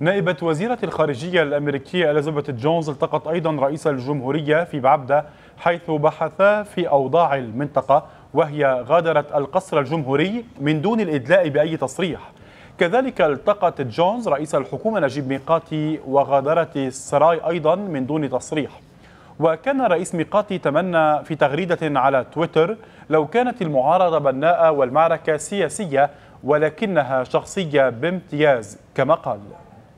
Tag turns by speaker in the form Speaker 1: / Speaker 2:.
Speaker 1: نائبة وزيرة الخارجية الأمريكية إليزابيث جونز التقت أيضا رئيس الجمهورية في بعبدة حيث بحثا في أوضاع المنطقة وهي غادرت القصر الجمهوري من دون الإدلاء بأي تصريح كذلك التقت جونز رئيس الحكومة نجيب ميقاتي وغادرت السراي أيضا من دون تصريح وكان رئيس ميقاتي تمنى في تغريدة على تويتر لو كانت المعارضة بناءة والمعركة سياسية ولكنها شخصية بامتياز كما قال